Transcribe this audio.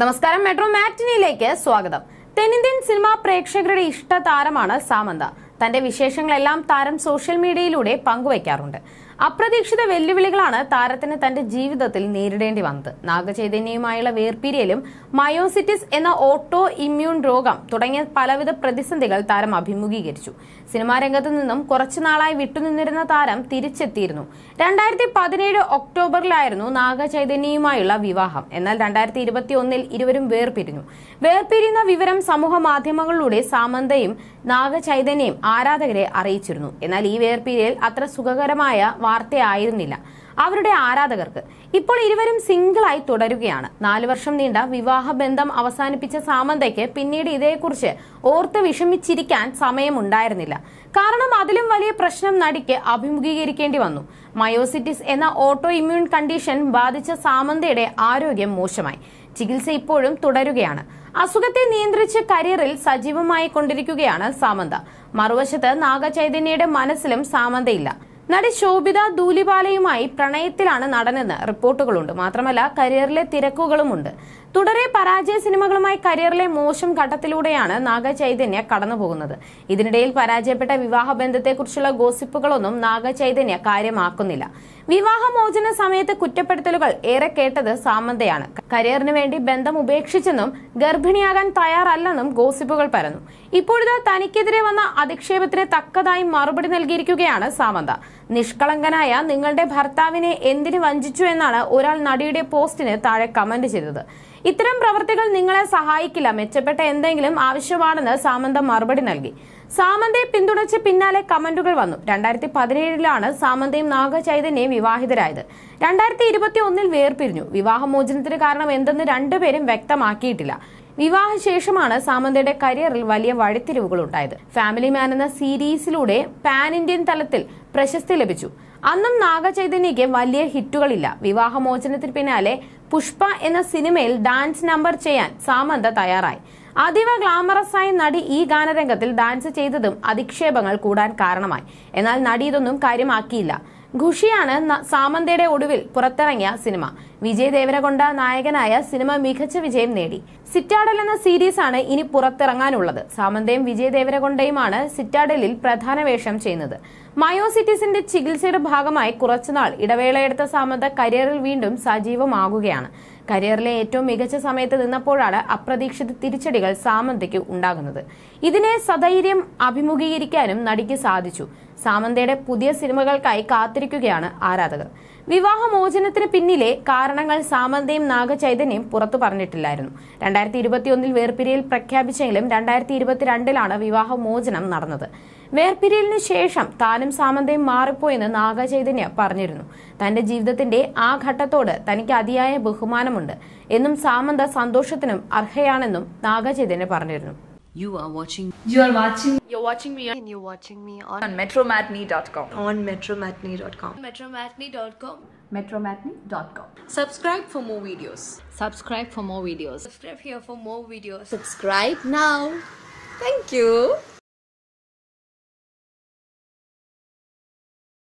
നമസ്കാരം മെട്രോ മാറ്റിനിയിലേക്ക് സ്വാഗതം തെന്നിന്ത്യൻ സിനിമാ പ്രേക്ഷകരുടെ ഇഷ്ട താരമാണ് സാമന്ത തന്റെ വിശേഷങ്ങളെല്ലാം താരം സോഷ്യൽ മീഡിയയിലൂടെ പങ്കുവയ്ക്കാറുണ്ട് അപ്രതീക്ഷിത വെല്ലുവിളികളാണ് താരത്തിന് തന്റെ ജീവിതത്തിൽ നേരിടേണ്ടി വന്നത് നാഗചൈതന്യയുമായുള്ള വേർപിരിയലും മയോസിറ്റിസ് എന്ന ഓട്ടോ ഇമ്മ്യൂൺ രോഗം തുടങ്ങിയ പലവിധ പ്രതിസന്ധികൾ താരം അഭിമുഖീകരിച്ചു സിനിമാ രംഗത്ത് നിന്നും കുറച്ചു നാളായി വിട്ടുനിന്നിരുന്ന താരം തിരിച്ചെത്തിയിരുന്നു രണ്ടായിരത്തി പതിനേഴ് ഒക്ടോബറിലായിരുന്നു നാഗചൈതന്യയുമായുള്ള വിവാഹം എന്നാൽ രണ്ടായിരത്തി ഇരുപത്തി ഒന്നിൽ ഇരുവരും വേർപിരിഞ്ഞു വേർപിരിയുന്ന വിവരം സമൂഹ മാധ്യമങ്ങളിലൂടെ സാമന്തയും നാഗചൈതന്യയും ആരാധകരെ അറിയിച്ചിരുന്നു എന്നാൽ ഈ വേർപിരിയൽ അത്ര സുഖകരമായ വാർത്തയായിരുന്നില്ല അവരുടെ ആരാധകർക്ക് ഇപ്പോൾ ഇരുവരും സിംഗിളായി തുടരുകയാണ് നാലു വർഷം നീണ്ട വിവാഹ ബന്ധം അവസാനിപ്പിച്ച സാമന്തയ്ക്ക് പിന്നീട് ഇതേക്കുറിച്ച് ഓർത്ത് വിഷമിച്ചിരിക്കാൻ സമയമുണ്ടായിരുന്നില്ല കാരണം അതിലും വലിയ പ്രശ്നം നടിക്ക് അഭിമുഖീകരിക്കേണ്ടി വന്നു മയോസിറ്റിസ് എന്ന ഓട്ടോ ഇമ്മ്യൂൺ കണ്ടീഷൻ ബാധിച്ച സാമന്തയുടെ ആരോഗ്യം മോശമായി ചികിത്സ ഇപ്പോഴും തുടരുകയാണ് അസുഖത്തെ നിയന്ത്രിച്ച് കരിയറിൽ സജീവമായി കൊണ്ടിരിക്കുകയാണ് സാമന്ത മറുവശത്ത് നാഗചൈതന്യയുടെ മനസ്സിലും സാമന്തയില്ല നടി ശോഭിത ദൂലിപാലയുമായി പ്രണയത്തിലാണ് നടനെന്ന് റിപ്പോർട്ടുകളുണ്ട് മാത്രമല്ല കരിയറിലെ തിരക്കുകളുമുണ്ട് തുടരെ പരാജയ സിനിമകളുമായി കരിയറിലെ മോശം ഘട്ടത്തിലൂടെയാണ് നാഗ ചൈതന്യ കടന്നുപോകുന്നത് ഇതിനിടയിൽ പരാജയപ്പെട്ട വിവാഹ ബന്ധത്തെക്കുറിച്ചുള്ള ഗോസിപ്പുകളൊന്നും നാഗ ചൈതന്യ കാര്യമാക്കുന്നില്ല വിവാഹമോചന സമയത്ത് കുറ്റപ്പെടുത്തലുകൾ ഏറെ കേട്ടത് സാമന്തയാണ് കരിയറിന് വേണ്ടി ബന്ധം ഉപേക്ഷിച്ചെന്നും ഗർഭിണിയാകാൻ തയ്യാറല്ലെന്നും ഗോസിപ്പുകൾ പരന്നു ഇപ്പോഴിതാ തനിക്കെതിരെ വന്ന അധിക്ഷേപത്തിന് തക്കതായി മറുപടി നൽകിയിരിക്കുകയാണ് സാമന്ത നിഷ്കളങ്കനായ നിങ്ങളുടെ ഭർത്താവിനെ എന്തിനു വഞ്ചിച്ചു എന്നാണ് ഒരാൾ നടിയുടെ പോസ്റ്റിന് താഴെ കമന്റ് ചെയ്തത് ഇത്തരം പ്രവൃത്തികൾ നിങ്ങളെ സഹായിക്കില്ല മെച്ചപ്പെട്ട എന്തെങ്കിലും ആവശ്യമാണെന്ന് സാമന്ത മറുപടി നൽകി സാമന്തയെ പിന്തുണച്ച് പിന്നാലെ കമന്റുകൾ വന്നു രണ്ടായിരത്തി പതിനേഴിലാണ് സാമന്തയും നാഗ ചൈതന്യയും വിവാഹിതരായത് രണ്ടായിരത്തി ഇരുപത്തി ഒന്നിൽ വേർപിരിഞ്ഞു വിവാഹമോചനത്തിന് കാരണം എന്തെന്ന് രണ്ടുപേരും വ്യക്തമാക്കിയിട്ടില്ല വിവാഹശേഷമാണ് സാമന്തയുടെ കരിയറിൽ വലിയ വഴിത്തിരിവുകൾ ഉണ്ടായത് ഫാമിലി മാൻ എന്ന സീരീസിലൂടെ പാൻ ഇന്ത്യൻ തലത്തിൽ പ്രശസ്തി ലഭിച്ചു അന്നും നാഗചൈതന്യയ്ക്ക് വലിയ ഹിറ്റുകളില്ല വിവാഹമോചനത്തിന് പിന്നാലെ പുഷ്പ എന്ന സിനിമയിൽ ഡാൻസ് നമ്പർ ചെയ്യാൻ സാമന്ത തയ്യാറായി അതീവ ആയി നടി ഈ ഗാനരംഗത്തിൽ ഡാൻസ് ചെയ്തതും അധിക്ഷേപങ്ങൾ കൂടാൻ കാരണമായി എന്നാൽ നടി ഇതൊന്നും കാര്യമാക്കിയില്ല ഖുഷിയാണ് സാമന്തയുടെ ഒടുവിൽ പുറത്തിറങ്ങിയ സിനിമ വിജയ് ദേവരകൊണ്ട നായകനായ സിനിമ മികച്ച വിജയം നേടി സിറ്റാഡൽ എന്ന സീരീസാണ് ഇനി പുറത്തിറങ്ങാനുള്ളത് സാമന്തയും വിജയ് ദേവരകൊണ്ടയുമാണ് സിറ്റാഡലിൽ പ്രധാന വേഷം ചെയ്യുന്നത് മയോസിറ്റിസിന്റെ ചികിത്സയുടെ ഭാഗമായി കുറച്ചുനാൾ ഇടവേളയെടുത്ത സാമന്ത കരിയറിൽ വീണ്ടും സജീവമാകുകയാണ് കരിയറിലെ ഏറ്റവും മികച്ച സമയത്ത് നിന്നപ്പോഴാണ് അപ്രതീക്ഷിത തിരിച്ചടികൾ സാമന്തയ്ക്ക് ഉണ്ടാകുന്നത് ഇതിനെ സധൈര്യം അഭിമുഖീകരിക്കാനും നടിക്ക് സാധിച്ചു സാമന്തയുടെ പുതിയ സിനിമകൾക്കായി കാത്തിരിക്കുകയാണ് ആരാധകർ വിവാഹമോചനത്തിന് പിന്നിലെ കാരണങ്ങൾ സാമന്തയും നാഗചൈതന്യയും പുറത്തു പറഞ്ഞിട്ടില്ലായിരുന്നു രണ്ടായിരത്തി ഇരുപത്തിയൊന്നിൽ വേർപിരിയൽ പ്രഖ്യാപിച്ചെങ്കിലും രണ്ടായിരത്തി ഇരുപത്തിരണ്ടിലാണ് വിവാഹമോചനം നടന്നത് വേർപിരിയലിനു ശേഷം താനും സാമന്തയും മാറിപ്പോയെന്ന് നാഗചൈതന്യ പറഞ്ഞിരുന്നു തന്റെ ജീവിതത്തിന്റെ ആ ഘട്ടത്തോട് തനിക്ക് അതിയായ ബഹുമാനമുണ്ട് എന്നും സാമന്ത സന്തോഷത്തിനും അർഹയാണെന്നും നാഗചൈതന്യ പറഞ്ഞിരുന്നു You are watching. You are watching. You're watching me. On, and you're watching me on, on metromatney.com. On metromatney.com. Metromatney.com. Metromatney.com. Subscribe for more videos. Subscribe for more videos. Subscribe here for more videos. Subscribe now. Thank you.